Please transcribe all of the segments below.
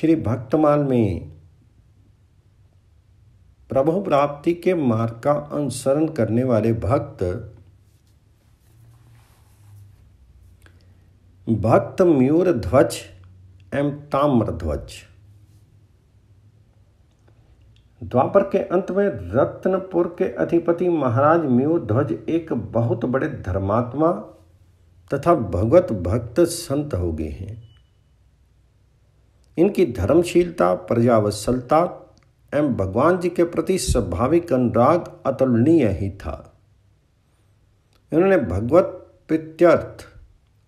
श्री भक्तमान में प्रभु प्राप्ति के मार्ग का अनुसरण करने वाले भक्त भक्त म्यूर ध्वज एवं ताम्र ध्वज द्वापर के अंत में रत्नपुर के अधिपति महाराज म्यूर ध्वज एक बहुत बड़े धर्मात्मा तथा भगवत भक्त संत हो गए हैं इनकी धर्मशीलता प्रजावत्सलता एवं भगवान जी के प्रति स्वाभाविक अनुराग अतुलनीय ही था इन्होंने भगवत प्रत्यर्थ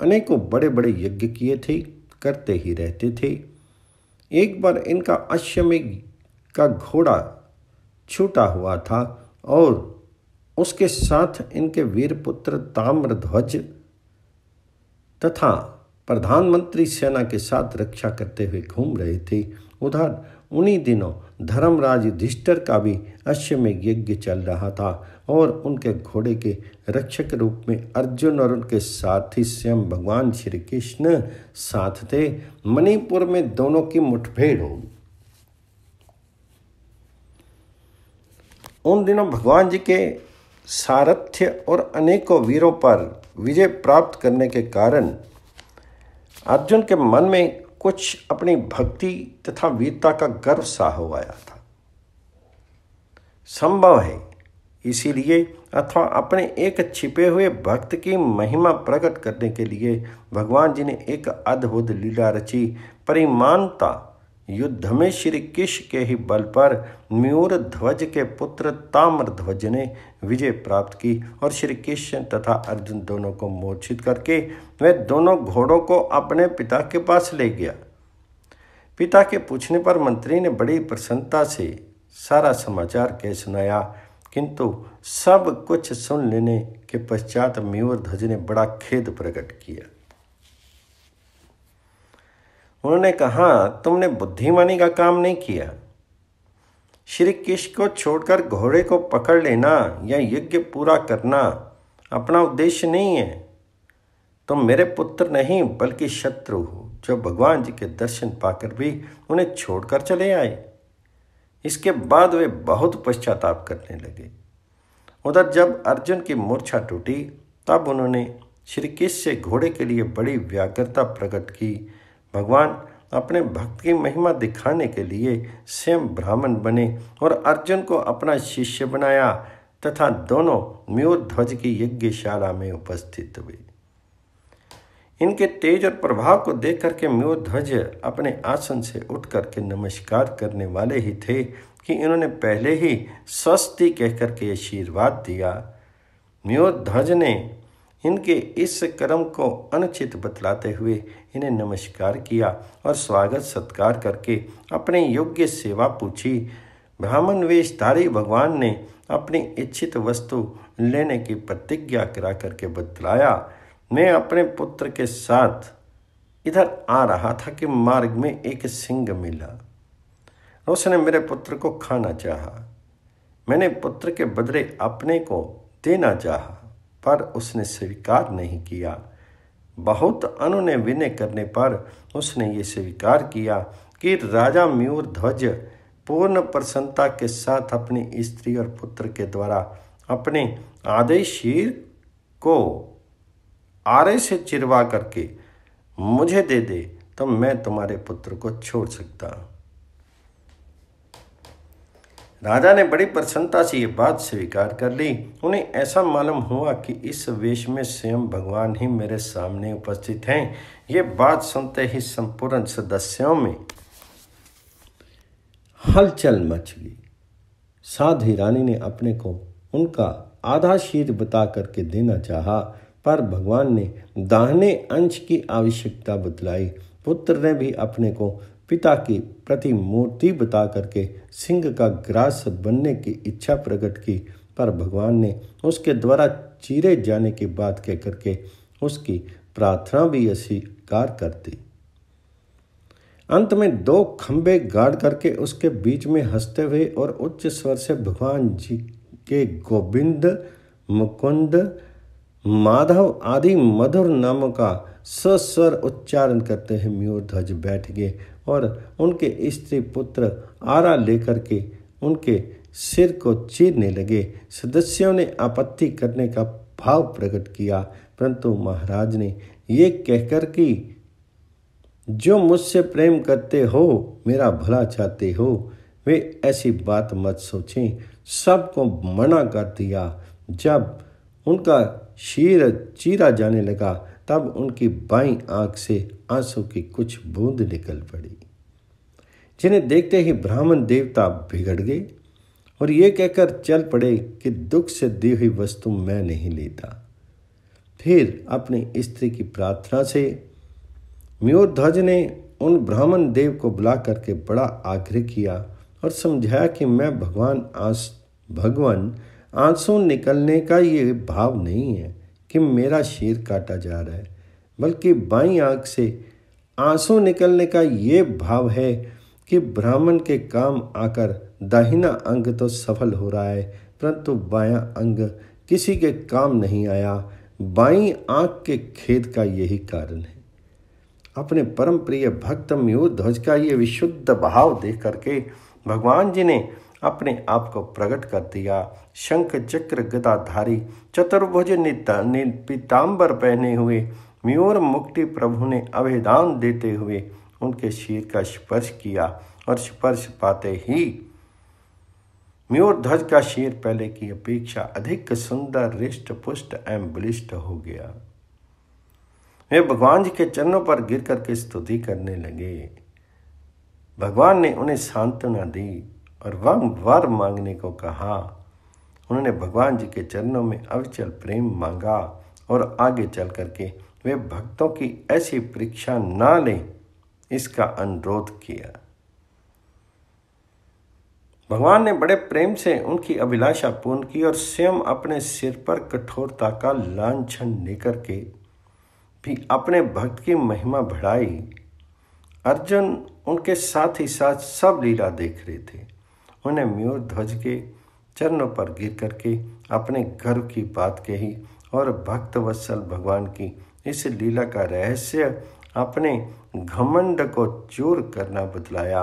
अनेकों बड़े बड़े यज्ञ किए थे करते ही रहते थे एक बार इनका अश्वमेघ का घोड़ा छूटा हुआ था और उसके साथ इनके वीर पुत्र ताम्रध्वज तथा प्रधानमंत्री सेना के साथ रक्षा करते हुए घूम रहे थे उधर उन्हीं दिनों धर्मराज युधिष्ठर का भी अश्वमेघ यज्ञ चल रहा था और उनके घोड़े के रक्षक रूप में अर्जुन और उनके साथी स्वयं भगवान श्री कृष्ण साथ थे मणिपुर में दोनों की मुठभेड़ होगी उन दिनों भगवान जी के सारथ्य और अनेकों वीरों पर विजय प्राप्त करने के कारण अर्जुन के मन में कुछ अपनी भक्ति तथा वीरता का गर्व सा हो आया था संभव है इसीलिए अथवा अपने एक छिपे हुए भक्त की महिमा प्रकट करने के लिए भगवान जी ने एक अद्भुत लीला रची परिमानता युद्ध में श्री किश के ही बल पर म्यूर ध्वज के पुत्र ताम्र ध्वज ने विजय प्राप्त की और श्री कृष्ण तथा अर्जुन दोनों को मोर्चित करके वह दोनों घोड़ों को अपने पिता के पास ले गया पिता के पूछने पर मंत्री ने बड़ी प्रसन्नता से सारा समाचार कह सुनाया किंतु सब कुछ सुन लेने के पश्चात म्यूर ध्वज ने बड़ा खेद प्रकट किया उन्होंने कहा तुमने बुद्धिमानी का काम नहीं किया श्री कृष्ण को छोड़कर घोड़े को पकड़ लेना या यज्ञ पूरा करना अपना उद्देश्य नहीं है तुम तो मेरे पुत्र नहीं बल्कि शत्रु हो जो भगवान जी के दर्शन पाकर भी उन्हें छोड़कर चले आए इसके बाद वे बहुत पश्चाताप करने लगे उधर जब अर्जुन की मूर्छा टूटी तब उन्होंने श्री कृष्ण से घोड़े के लिए बड़ी व्याग्रता प्रकट की भगवान अपने भक्त की महिमा दिखाने के लिए स्वयं ब्राह्मण बने और अर्जुन को अपना शिष्य बनाया तथा दोनों म्यूर ध्वज की यज्ञशाला में उपस्थित हुए इनके तेज और प्रभाव को देख करके म्यूर ध्वज अपने आसन से उठ करके नमस्कार करने वाले ही थे कि इन्होंने पहले ही स्वस्ति कहकर के आशीर्वाद दिया म्योध्वज ने इनके इस कर्म को अनुचित बतलाते हुए इन्हें नमस्कार किया और स्वागत सत्कार करके अपने योग्य सेवा पूछी ब्राह्मण वेशधारी भगवान ने अपनी इच्छित वस्तु लेने की प्रतिज्ञा करा करके बतलाया मैं अपने पुत्र के साथ इधर आ रहा था कि मार्ग में एक सिंह मिला उसने मेरे पुत्र को खाना चाहा मैंने पुत्र के बदले अपने को देना चाहा पर उसने स्वीकार नहीं किया बहुत अनुनय विनय करने पर उसने ये स्वीकार किया कि राजा म्यूर ध्वज पूर्ण प्रसन्नता के साथ अपनी स्त्री और पुत्र के द्वारा अपने आदेशीर को आरे से चिरवा करके मुझे दे दे तो मैं तुम्हारे पुत्र को छोड़ सकता हूँ राजा ने बड़ी प्रसन्नता से ये बात स्वीकार कर ली उन्हें ऐसा मालूम हुआ कि इस वेश में स्वयं भगवान ही मेरे सामने उपस्थित हैं ये बात सुनते ही संपूर्ण सदस्यों में हलचल मच गई साधी रानी ने अपने को उनका आधा शीर बता करके देना चाहा पर भगवान ने दाहने अंश की आवश्यकता बतलाई पुत्र ने भी अपने को पिता की प्रति मूर्ति बता करके सिंह का ग्रास बनने की इच्छा प्रकट की पर भगवान ने उसके द्वारा चीरे जाने की बात कह करके उसकी प्रार्थना भी अस्वीकार कर दी अंत में दो खंबे गाड़ करके उसके बीच में हंसते हुए और उच्च स्वर से भगवान जी के गोविंद मुकुंद माधव आदि मधुर नामों का सस्वर उच्चारण करते हुए म्यूर ध्वज बैठ गए और उनके स्त्री पुत्र आरा लेकर के उनके सिर को चीरने लगे सदस्यों ने आपत्ति करने का भाव प्रकट किया परंतु महाराज ने ये कहकर कि जो मुझसे प्रेम करते हो मेरा भला चाहते हो वे ऐसी बात मत सोचें सबको मना कर दिया जब उनका शीर चीरा जाने लगा तब उनकी बाई आंख से आंसू की कुछ बूंद निकल पड़ी जिन्हें देखते ही ब्राह्मण देवता बिगड़ गए और ये कहकर चल पड़े कि दुख से दी हुई वस्तु मैं नहीं लेता फिर अपनी स्त्री की प्रार्थना से म्योरध्वज ने उन ब्राह्मण देव को बुला करके बड़ा आग्रह किया और समझाया कि मैं भगवान आंस भगवान आंसू निकलने का ये भाव नहीं है कि मेरा शेर काटा जा रहा है बल्कि बाई आंख से आंसू निकलने का ये भाव है कि ब्राह्मण के काम आकर दाहिना अंग तो सफल हो रहा है परंतु बायां अंग किसी के काम नहीं आया बाई आंख के खेद का यही कारण है अपने परम प्रिय भक्त मयूर ध्वज का ये विशुद्ध भाव देख करके भगवान जी ने अपने आप को प्रकट कर दिया शंख चक्र गदाधारी चतुर्भुज पीताम्बर पहने हुए म्योर मुक्ति प्रभु ने अभिदान देते हुए उनके शीर का स्पर्श किया और स्पर्श पाते ही म्योर ध्वज का शीर पहले की अपेक्षा अधिक सुंदर रिष्ट पुष्ट एवं बलिष्ठ हो गया वे भगवान जी के चरणों पर गिर करके स्तुति करने लगे भगवान ने उन्हें सांत्वना दी और वम वर मांगने को कहा उन्होंने भगवान जी के चरणों में अविचल प्रेम मांगा और आगे चल करके वे भक्तों की ऐसी परीक्षा ना लें इसका अनुरोध किया भगवान ने बड़े प्रेम से उनकी अभिलाषा पूर्ण की और स्वयं अपने सिर पर कठोरता का लाछन लेकर के भी अपने भक्त की महिमा बढ़ाई अर्जुन उनके साथ ही साथ सब लीला देख रहे थे उन्हें म्यूर ध्वज के चरणों पर गिर करके अपने गर्व की बात कही और भक्त वत्सल भगवान की इस लीला का रहस्य अपने घमंड को चूर करना बतलाया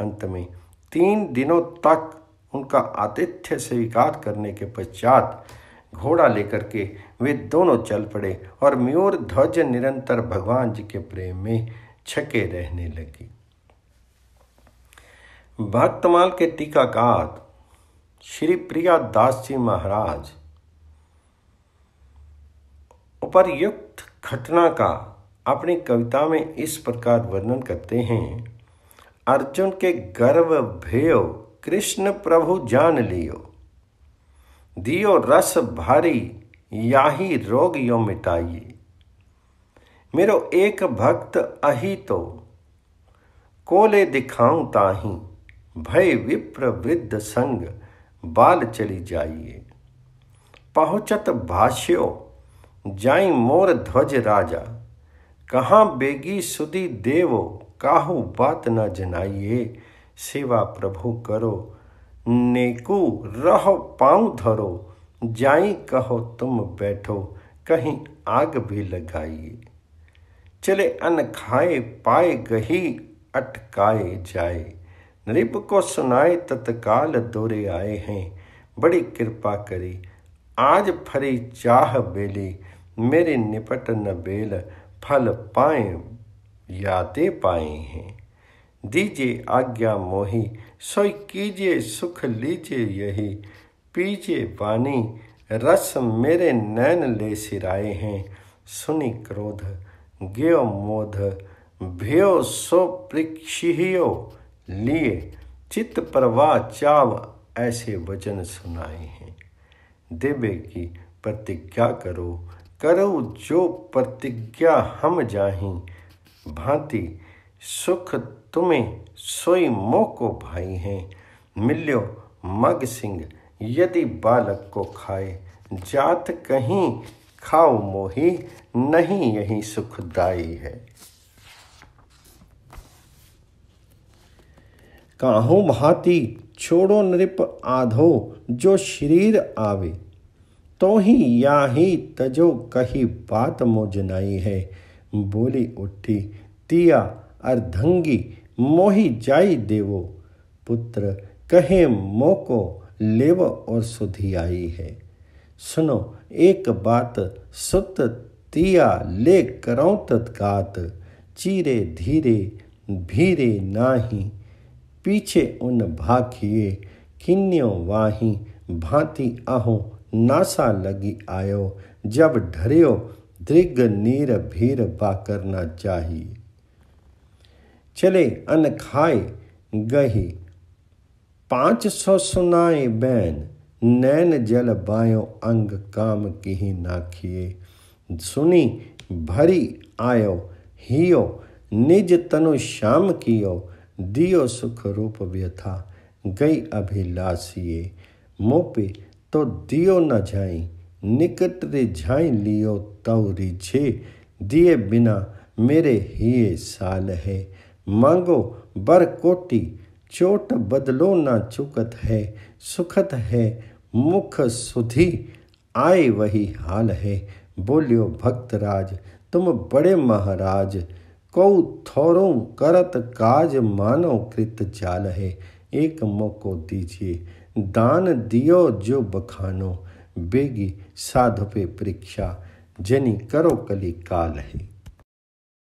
अंत में तीन दिनों तक उनका आतिथ्य स्वीकार करने के पश्चात घोड़ा लेकर के वे दोनों चल पड़े और म्यूर ध्वज निरंतर भगवान जी के प्रेम में छके रहने लगी भक्तमाल के टीकाकार श्री प्रिया दास जी महाराज उपरयुक्त घटना का अपनी कविता में इस प्रकार वर्णन करते हैं अर्जुन के गर्व भेयो कृष्ण प्रभु जान लियो दियो रस भारी याही रोग यो मिटाइए मेरो एक भक्त अही तो कोले दिखाऊं ताही भय विप्र वृद्ध संग बाल चली जाइए पहुँचत भाष्यो जाई मोर ध्वज राजा कहाँ बेगी सुदी देवो काहू बात न जनाइए सेवा प्रभु करो नेकू रहो पाऊ धरो जाई कहो तुम बैठो कहीं आग भी लगाइए चले अन खाए पाए गही अटकाए जाए नृप को सुनाए तत्काल दोरे आए हैं बड़ी कृपा करी आज फरी चाह बेली मेरे निपट न बेल फल पाए याते पाए हैं दीजिए आज्ञा मोही सोई कीजिए सुख लीजिए यही पीजिए वानी रस मेरे नैन ले सिराए हैं सुनी क्रोध ग्यो मोध भयो सो प्रक्षिहियो लिए चित्त प्रवाह चाव ऐसे वचन सुनाए हैं दिव्य की प्रतिज्ञा करो करो जो प्रतिज्ञा हम जाही भांति सुख तुम्हें सोई मोह को भाई हैं मिल्यो मग सिंह यदि बालक को खाए जात कहीं खाओ मोही नहीं यही सुखदाई है काढ़ो महाती छोड़ो नृप आधो जो शरीर आवे तो ही या ही तजो कही बात मोजनाई है बोली उठी तिया अर्धंगी मोही जाई देवो पुत्र कहे मोको लेव और सुधी आई है सुनो एक बात सुत तिया ले करो तत्कात चीरे धीरे भीरे नाही पीछे उन भाखिए किन्यो वाही भांति आहो नासा लगी आयो जब ढरियो दृग नीर भीर बा करना चाहिए चले अन खाए गही पाँच सौ सुनाए बैन नैन जल बायो अंग काम किही नाखिए सुनी भरी आयो हियो निज तनु श्याम कियो दियो सुख रूप व्यथा गई अभिलाषिए मोपे तो दियो न जाई निकट रे झाई लियो तव रिझे दिए बिना मेरे हिये साल है मांगो बर कोटि चोट बदलो ना चुकत है सुखत है मुख सुधी आए वही हाल है बोलियो भक्तराज तुम बड़े महाराज कौ थोरों करत काज मानो कृत जाल है एक मौको दीजिए दान दियो जो बखानो बेगी साधु पे परीक्षा जनी करो कली काल है